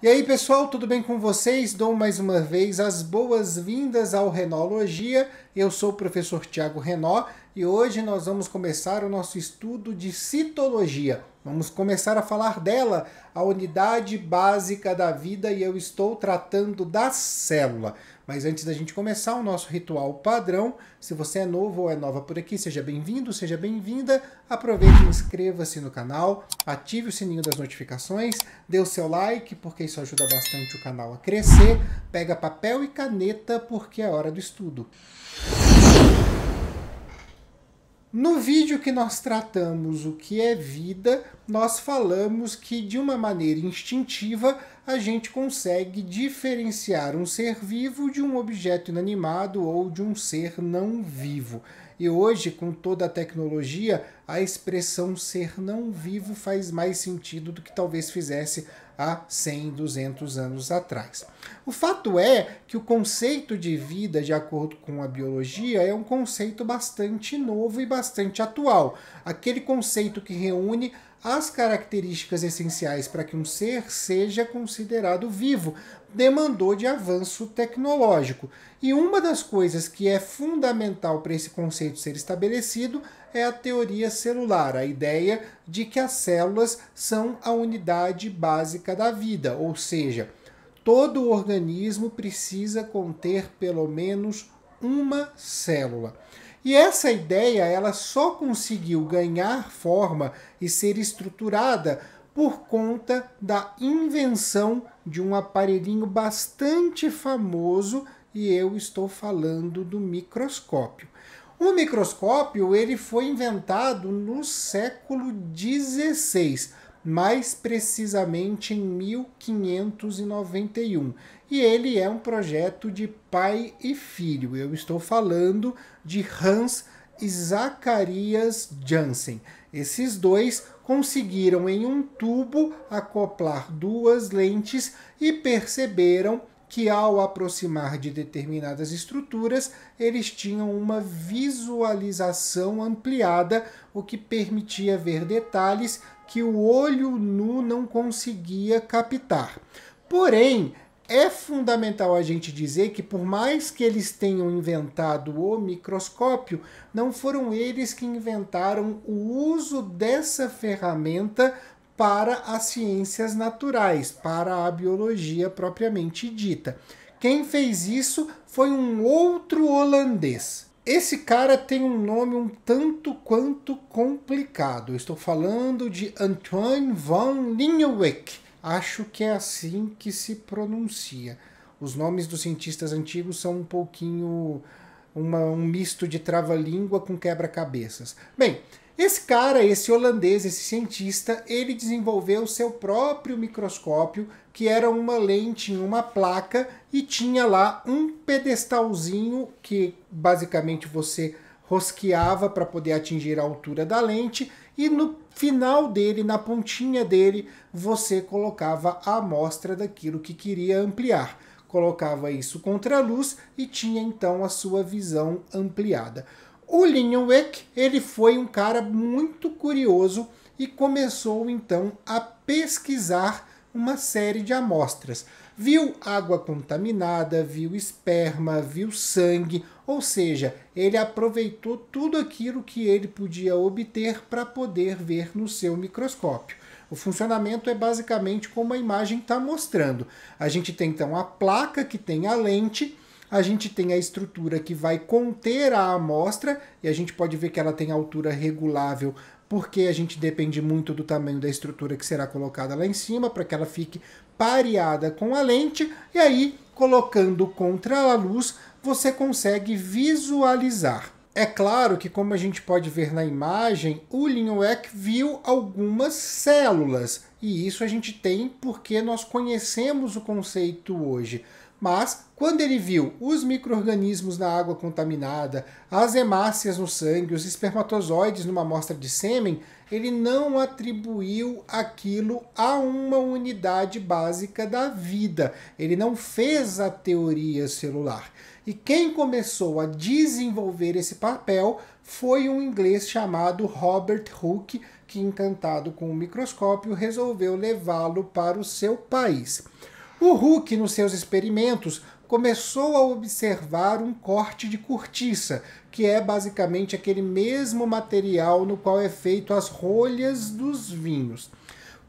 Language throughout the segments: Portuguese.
E aí, pessoal, tudo bem com vocês? Dou mais uma vez as boas-vindas ao Renologia. Eu sou o professor Tiago Renó e hoje nós vamos começar o nosso estudo de citologia. Vamos começar a falar dela, a unidade básica da vida, e eu estou tratando da célula. Mas antes da gente começar o nosso ritual padrão, se você é novo ou é nova por aqui, seja bem-vindo, seja bem-vinda. Aproveite e inscreva-se no canal, ative o sininho das notificações, dê o seu like, porque isso ajuda bastante o canal a crescer. Pega papel e caneta, porque é hora do estudo. No vídeo que nós tratamos o que é vida, nós falamos que de uma maneira instintiva a gente consegue diferenciar um ser vivo de um objeto inanimado ou de um ser não vivo. E hoje, com toda a tecnologia, a expressão ser não vivo faz mais sentido do que talvez fizesse há 100, 200 anos atrás. O fato é que o conceito de vida, de acordo com a biologia, é um conceito bastante novo e bastante atual. Aquele conceito que reúne as características essenciais para que um ser seja considerado vivo, demandou de avanço tecnológico. E uma das coisas que é fundamental para esse conceito ser estabelecido é a teoria celular, a ideia de que as células são a unidade básica da vida, ou seja, todo organismo precisa conter pelo menos uma célula. E essa ideia ela só conseguiu ganhar forma e ser estruturada por conta da invenção de um aparelhinho bastante famoso e eu estou falando do microscópio. O microscópio ele foi inventado no século XVI, mais precisamente em 1591. E ele é um projeto de pai e filho. Eu estou falando de Hans e Zacarias Jansen. Esses dois conseguiram em um tubo acoplar duas lentes e perceberam que, ao aproximar de determinadas estruturas, eles tinham uma visualização ampliada, o que permitia ver detalhes que o olho nu não conseguia captar. Porém, é fundamental a gente dizer que, por mais que eles tenham inventado o microscópio, não foram eles que inventaram o uso dessa ferramenta para as ciências naturais, para a biologia propriamente dita. Quem fez isso foi um outro holandês. Esse cara tem um nome um tanto quanto complicado. Eu estou falando de Antoine von Leeuwenhoek. Acho que é assim que se pronuncia. Os nomes dos cientistas antigos são um pouquinho uma, um misto de trava-língua com quebra-cabeças. Bem, esse cara, esse holandês, esse cientista, ele desenvolveu o seu próprio microscópio, que era uma lente em uma placa e tinha lá um pedestalzinho que basicamente você rosqueava para poder atingir a altura da lente e no final dele, na pontinha dele, você colocava a amostra daquilo que queria ampliar. Colocava isso contra a luz e tinha então a sua visão ampliada. O Linwenck, ele foi um cara muito curioso e começou então a pesquisar uma série de amostras. Viu água contaminada, viu esperma, viu sangue, ou seja, ele aproveitou tudo aquilo que ele podia obter para poder ver no seu microscópio. O funcionamento é basicamente como a imagem está mostrando. A gente tem então a placa que tem a lente a gente tem a estrutura que vai conter a amostra, e a gente pode ver que ela tem altura regulável, porque a gente depende muito do tamanho da estrutura que será colocada lá em cima, para que ela fique pareada com a lente, e aí, colocando contra a luz, você consegue visualizar. É claro que, como a gente pode ver na imagem, o Linhoek viu algumas células, e isso a gente tem porque nós conhecemos o conceito hoje. Mas, quando ele viu os micro-organismos na água contaminada, as hemácias no sangue, os espermatozoides numa amostra de sêmen, ele não atribuiu aquilo a uma unidade básica da vida. Ele não fez a teoria celular. E quem começou a desenvolver esse papel foi um inglês chamado Robert Hooke, que, encantado com o microscópio, resolveu levá-lo para o seu país. O Hooke, nos seus experimentos, começou a observar um corte de cortiça, que é basicamente aquele mesmo material no qual é feito as rolhas dos vinhos.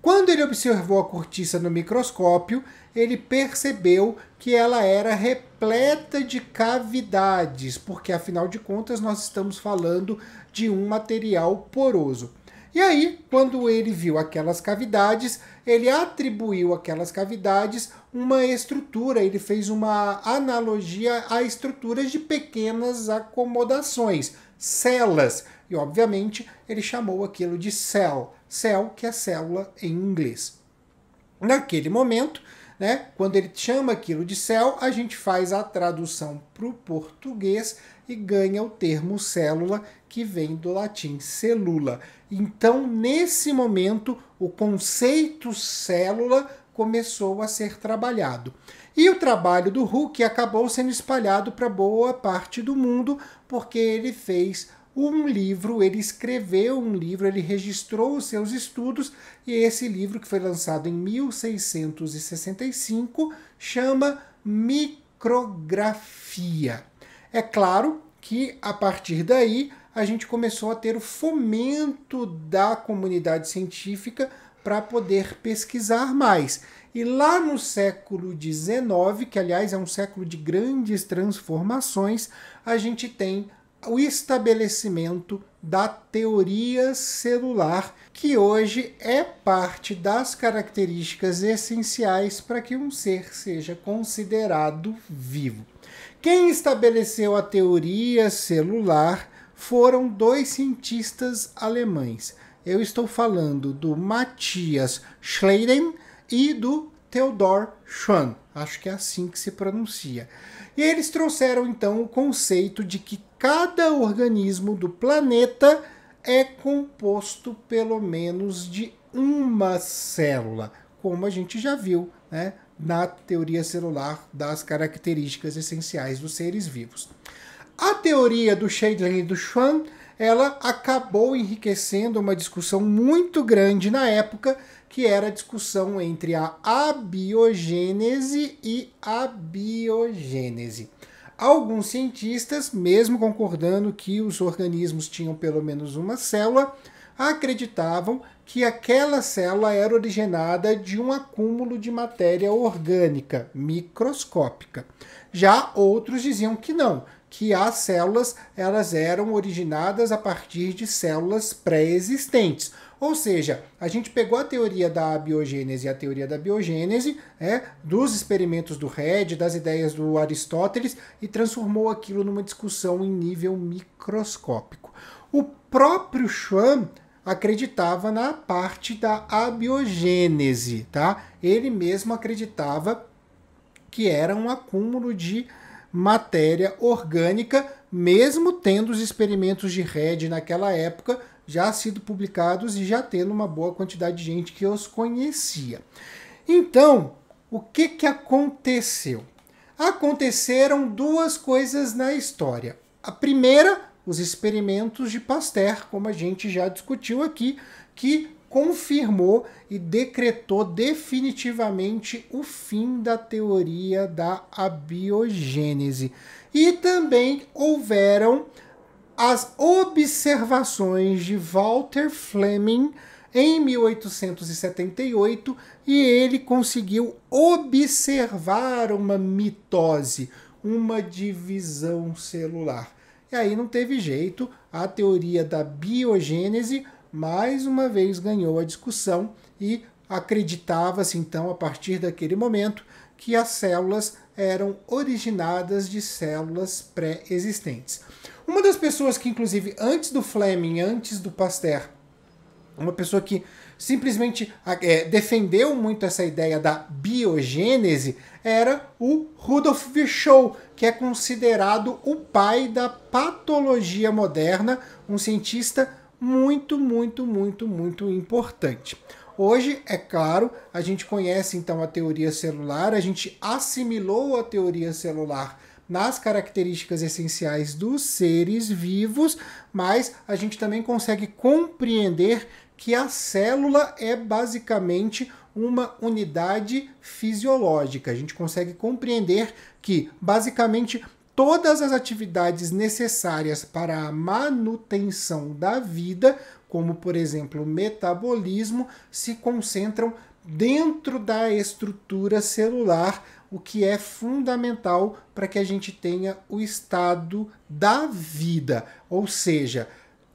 Quando ele observou a cortiça no microscópio, ele percebeu que ela era repleta de cavidades, porque afinal de contas nós estamos falando de um material poroso. E aí, quando ele viu aquelas cavidades, ele atribuiu aquelas cavidades uma estrutura, ele fez uma analogia a estruturas de pequenas acomodações, celas, e obviamente ele chamou aquilo de cell, cell que é célula em inglês. Naquele momento, né, quando ele chama aquilo de cell, a gente faz a tradução para o português e ganha o termo célula, que vem do latim celula. Então, nesse momento, o conceito célula começou a ser trabalhado. E o trabalho do Hulk acabou sendo espalhado para boa parte do mundo, porque ele fez um livro, ele escreveu um livro, ele registrou os seus estudos, e esse livro, que foi lançado em 1665, chama Micrografia. É claro que a partir daí a gente começou a ter o fomento da comunidade científica para poder pesquisar mais. E lá no século XIX, que aliás é um século de grandes transformações, a gente tem o estabelecimento da teoria celular, que hoje é parte das características essenciais para que um ser seja considerado vivo. Quem estabeleceu a teoria celular foram dois cientistas alemães, eu estou falando do Matias Schleiden e do Theodor Schwann. Acho que é assim que se pronuncia. E eles trouxeram então o conceito de que cada organismo do planeta é composto pelo menos de uma célula, como a gente já viu né, na teoria celular das características essenciais dos seres vivos. A teoria do Schleiden e do Schwann ela acabou enriquecendo uma discussão muito grande na época, que era a discussão entre a abiogênese e a biogênese. Alguns cientistas, mesmo concordando que os organismos tinham pelo menos uma célula, acreditavam que aquela célula era originada de um acúmulo de matéria orgânica microscópica. Já outros diziam que não, que as células elas eram originadas a partir de células pré-existentes. Ou seja, a gente pegou a teoria da biogênese e a teoria da biogênese, é dos experimentos do Red, das ideias do Aristóteles, e transformou aquilo numa discussão em nível microscópico. O próprio Schwann acreditava na parte da abiogênese, tá? Ele mesmo acreditava que era um acúmulo de matéria orgânica, mesmo tendo os experimentos de RED naquela época já sido publicados e já tendo uma boa quantidade de gente que os conhecia. Então, o que, que aconteceu? Aconteceram duas coisas na história. A primeira, os experimentos de Pasteur, como a gente já discutiu aqui, que confirmou e decretou definitivamente o fim da teoria da abiogênese. E também houveram as observações de Walter Fleming em 1878 e ele conseguiu observar uma mitose, uma divisão celular. E aí não teve jeito, a teoria da biogênese mais uma vez ganhou a discussão e acreditava-se então a partir daquele momento que as células eram originadas de células pré-existentes. Uma das pessoas que inclusive antes do Fleming, antes do Pasteur, uma pessoa que simplesmente é, defendeu muito essa ideia da biogênese era o Rudolf Virchow, que é considerado o pai da patologia moderna, um cientista muito, muito, muito, muito importante. Hoje, é claro, a gente conhece então a teoria celular, a gente assimilou a teoria celular nas características essenciais dos seres vivos, mas a gente também consegue compreender que a célula é basicamente uma unidade fisiológica. A gente consegue compreender que basicamente todas as atividades necessárias para a manutenção da vida, como por exemplo o metabolismo, se concentram dentro da estrutura celular, o que é fundamental para que a gente tenha o estado da vida, ou seja,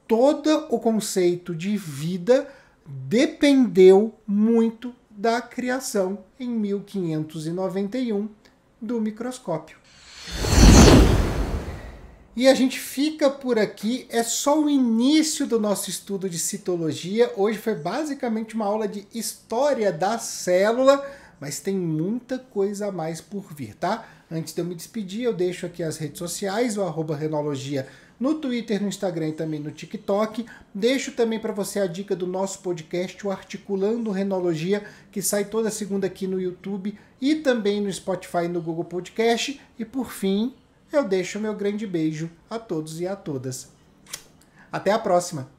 todo o conceito de vida dependeu muito da criação em 1591 do microscópio. E a gente fica por aqui, é só o início do nosso estudo de citologia. Hoje foi basicamente uma aula de história da célula, mas tem muita coisa a mais por vir, tá? Antes de eu me despedir, eu deixo aqui as redes sociais, o arroba Renologia no Twitter, no Instagram e também no TikTok. Deixo também para você a dica do nosso podcast, o Articulando Renologia, que sai toda segunda aqui no YouTube e também no Spotify e no Google Podcast. E por fim, eu deixo meu grande beijo a todos e a todas. Até a próxima!